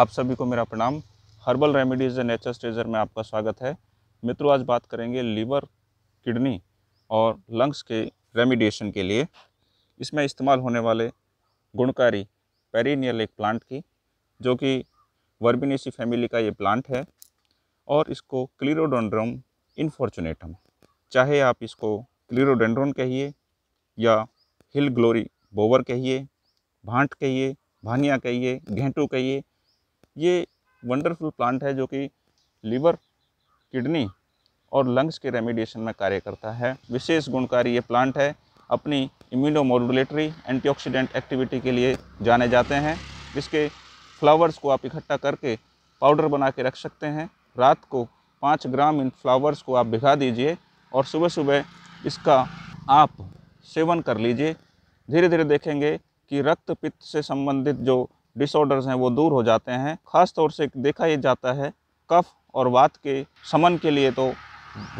आप सभी को मेरा प्रणाम herbal remedies and nature stager में आपका स्वागत है मित्रों आज बात करेंगे लीवर किडनी और लंग्स के रेमिडिएशन के लिए इसमें इस्तेमाल होने वाले गुणकारी पेरिनियल एक प्लांट की जो कि वर्बिनेसी फैमिली का ये प्लांट है और इसको क्लीरोडोंड्रम इनफॉर्चुनेटम चाहे आप इसको क्लीरोडेंड्रोन कहिए या हिल ग्लोरी बोवर कहिए भांट कहिए भानिया कहिए घेंटू कहिए ये वंडरफुल प्लांट है जो कि लीवर किडनी और लंग्स के रेमेडिएशन में कार्य करता है विशेष गुणकारी ये प्लांट है अपनी इम्यूनोमोडुलेटरी एंटीऑक्सीडेंट एक्टिविटी के लिए जाने जाते हैं जिसके फ्लावर्स को आप इकट्ठा करके पाउडर बना के रख सकते हैं रात को पाँच ग्राम इन फ्लावर्स को आप भिगा दीजिए और सुबह सुबह इसका आप सेवन कर लीजिए धीरे धीरे देखेंगे कि रक्त पित्त से संबंधित जो डिसऑर्डर्स हैं वो दूर हो जाते हैं ख़ास तौर से देखा ये जाता है कफ और वात के समन के लिए तो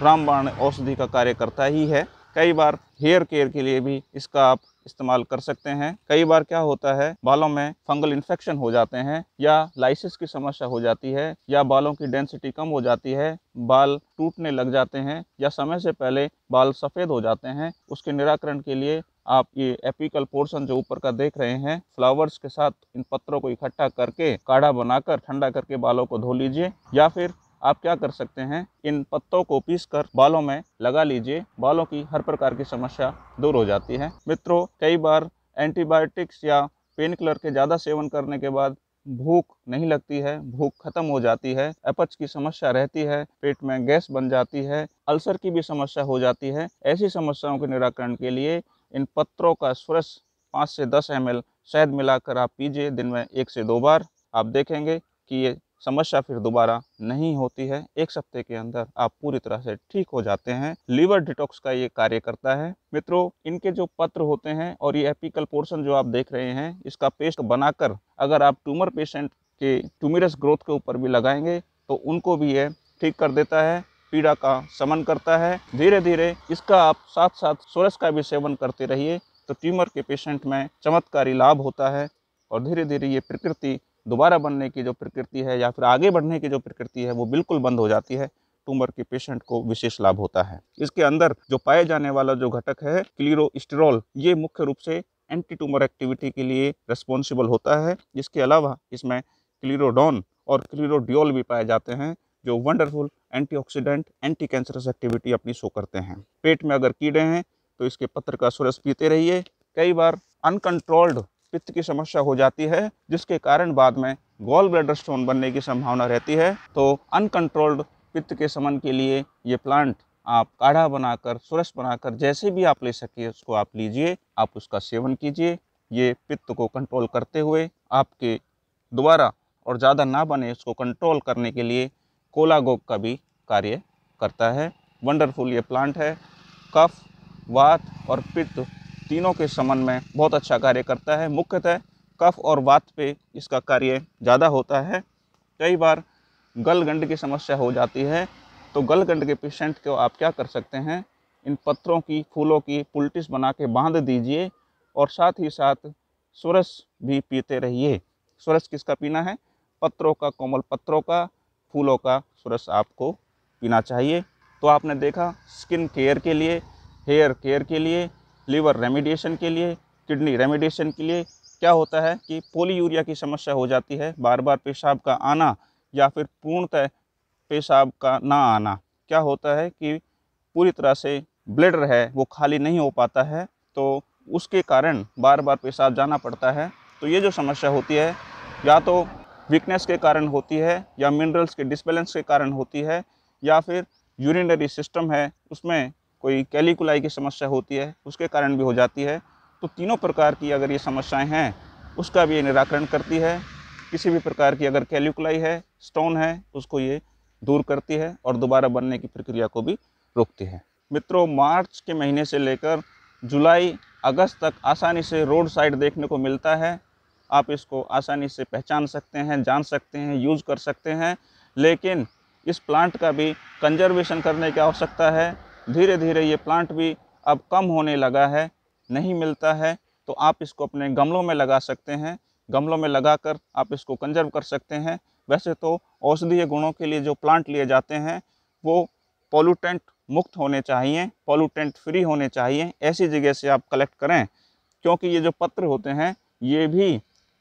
रामबाण औषधि का कार्य करता ही है कई बार हेयर केयर के लिए भी इसका आप इस्तेमाल कर सकते हैं कई बार क्या होता है बालों में फंगल इन्फेक्शन हो जाते हैं या लाइसिस की समस्या हो जाती है या बालों की डेंसिटी कम हो जाती है बाल टूटने लग जाते हैं या समय से पहले बाल सफ़ेद हो जाते हैं उसके निराकरण के लिए आप ये एपिकल पोर्शन जो ऊपर का देख रहे हैं फ्लावर्स के साथ इन पत्रों को इकट्ठा करके काढ़ा बनाकर ठंडा करके बालों को धो लीजिए या फिर आप क्या कर सकते हैं इन पत्तों को पीस कर बालों में लगा लीजिए बालों की हर प्रकार की समस्या दूर हो जाती है मित्रों कई बार एंटीबायोटिक्स या पेन किलर के ज़्यादा सेवन करने के बाद भूख नहीं लगती है भूख खत्म हो जाती है अपच की समस्या रहती है पेट में गैस बन जाती है अल्सर की भी समस्या हो जाती है ऐसी समस्याओं के निराकरण के लिए इन पत्रों का स्वरस पाँच से दस एम शहद मिलाकर आप पीजिए दिन में एक से दो बार आप देखेंगे कि ये समस्या फिर दोबारा नहीं होती है एक सप्ते के अंदर आप पूरी तरह से ठीक हो जाते हैं लीवर डिटॉक्स का ये कार्य करता है मित्रों इनके जो पत्र होते हैं और ये एपिकल पोर्शन जो आप देख रहे हैं इसका पेस्ट बनाकर अगर आप ट्यूमर पेशेंट के ट्यूमिरस ग्रोथ के ऊपर भी लगाएंगे तो उनको भी ये ठीक कर देता है पीड़ा का समन करता है धीरे धीरे इसका आप साथ साथ सोरस का भी सेवन करते रहिए तो ट्यूमर के पेशेंट में चमत्कारी लाभ होता है और धीरे धीरे ये प्रकृति दोबारा बनने की जो प्रकृति है या फिर आगे बढ़ने की जो प्रकृति है वो बिल्कुल बंद हो जाती है ट्यूमर के पेशेंट को विशेष लाभ होता है इसके अंदर जो पाया जाने वाला जो घटक है क्लीरोस्टेरॉल ये मुख्य रूप से एंटी ट्यूमर एक्टिविटी के लिए रिस्पॉन्सिबल होता है इसके अलावा इसमें क्लीरोडॉन और क्लीरोडियोल भी पाए जाते हैं जो wonderful antioxidant anti cancerous activity अपनी शो करते हैं पेट में अगर कीड़े हैं तो इसके पत्र का सुरस पीते रहिए कई बार अनकंट्रोल्ड पित्त की समस्या हो जाती है जिसके कारण बाद में गोल ब्लैडर स्टोन बनने की संभावना रहती है तो अनकंट्रोल्ड पित्त के समन के लिए ये प्लांट आप काढ़ा बनाकर सुरस बनाकर जैसे भी आप ले सके उसको आप लीजिए आप उसका सेवन कीजिए ये पित्त को कंट्रोल करते हुए आपके द्वारा और ज़्यादा ना बने उसको कंट्रोल करने के लिए कोलागोक का भी कार्य करता है वंडरफुल ये प्लांट है कफ वात और पित्त तीनों के समन में बहुत अच्छा कार्य करता है मुख्यतः कफ और वात पे इसका कार्य ज़्यादा होता है कई बार गलगंड की समस्या हो जाती है तो गलगंड के पेशेंट को आप क्या कर सकते हैं इन पत्रों की फूलों की पुलटिस बना के बांध दीजिए और साथ ही साथ सुरस भी पीते रहिए सुरस किसका पीना है पत्रों का कोमल पत्रों का फूलों का सुरस आपको पीना चाहिए तो आपने देखा स्किन केयर के लिए हेयर केयर के लिए लीवर रेमिडिएशन के लिए किडनी रेमिडिएशन के लिए क्या होता है कि पोली यूरिया की समस्या हो जाती है बार बार पेशाब का आना या फिर पूर्णतः पेशाब का ना आना क्या होता है कि पूरी तरह से ब्लडर है वो खाली नहीं हो पाता है तो उसके कारण बार बार पेशाब जाना पड़ता है तो ये जो समस्या होती है या तो वीकनेस के कारण होती है या मिनरल्स के डिसबैलेंस के कारण होती है या फिर यूरिनरी सिस्टम है उसमें कोई कैलिकुलाई की समस्या होती है उसके कारण भी हो जाती है तो तीनों प्रकार की अगर ये समस्याएं हैं उसका भी ये निराकरण करती है किसी भी प्रकार की अगर कैलिकुलाई है स्टोन है उसको ये दूर करती है और दोबारा बनने की प्रक्रिया को भी रोकती है मित्रों मार्च के महीने से लेकर जुलाई अगस्त तक आसानी से रोड साइड देखने को मिलता है आप इसको आसानी से पहचान सकते हैं जान सकते हैं यूज़ कर सकते हैं लेकिन इस प्लांट का भी कंजर्वेशन करने की आवश्यकता है धीरे धीरे ये प्लांट भी अब कम होने लगा है नहीं मिलता है तो आप इसको अपने गमलों में लगा सकते हैं गमलों में लगाकर आप इसको कंजर्व कर सकते हैं वैसे तो औषधीय गुणों के लिए जो प्लांट लिए जाते हैं वो पॉल्यूटेंट मुक्त होने चाहिए पॉल्यूटेंट फ्री होने चाहिए ऐसी जगह से आप कलेक्ट करें क्योंकि ये जो पत्र होते हैं ये भी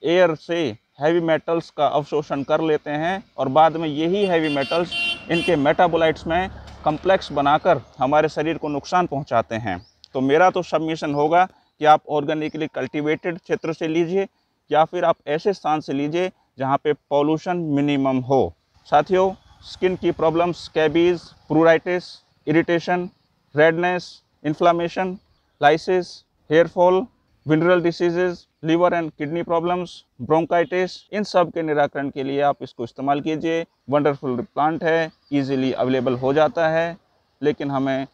एयर से हैवी मेटल्स का अवशोषण कर लेते हैं और बाद में यही हैवी मेटल्स इनके मेटाबोलाइट्स में कम्प्लेक्स बनाकर हमारे शरीर को नुकसान पहुंचाते हैं तो मेरा तो सबमिशन होगा कि आप ऑर्गेनिकली कल्टिवेटेड क्षेत्र से लीजिए या फिर आप ऐसे स्थान से लीजिए जहाँ पे पॉल्यूशन मिनिमम हो साथियों स्किन की problems scabies pruritus irritation redness inflammation lysis hair fall venereal diseases liver and kidney problems bronchitis इन सब के निराकरण के लिए आप इसको इस्तेमाल कीजिए वंडरफुल प्लांट है ईजिली अवेलेबल हो जाता है लेकिन हमें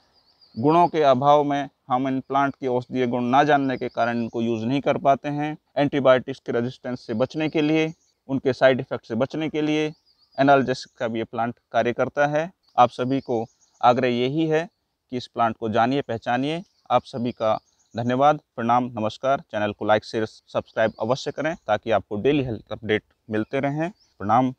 गुणों के अभाव में हम इन प्लांट के औषधीय गुण ना जानने के कारण इनको यूज़ नहीं कर पाते हैं एंटीबायोटिक्स के रेजिस्टेंस से बचने के लिए उनके साइड इफ़ेक्ट से बचने के लिए एनालजेसिक का भी ये प्लांट कार्य करता है आप सभी को आग्रह यही है कि इस प्लांट को जानिए पहचानिए आप सभी का धन्यवाद प्रणाम नमस्कार चैनल को लाइक शेयर सब्सक्राइब अवश्य करें ताकि आपको डेली हेल्थ अपडेट मिलते रहें प्रणाम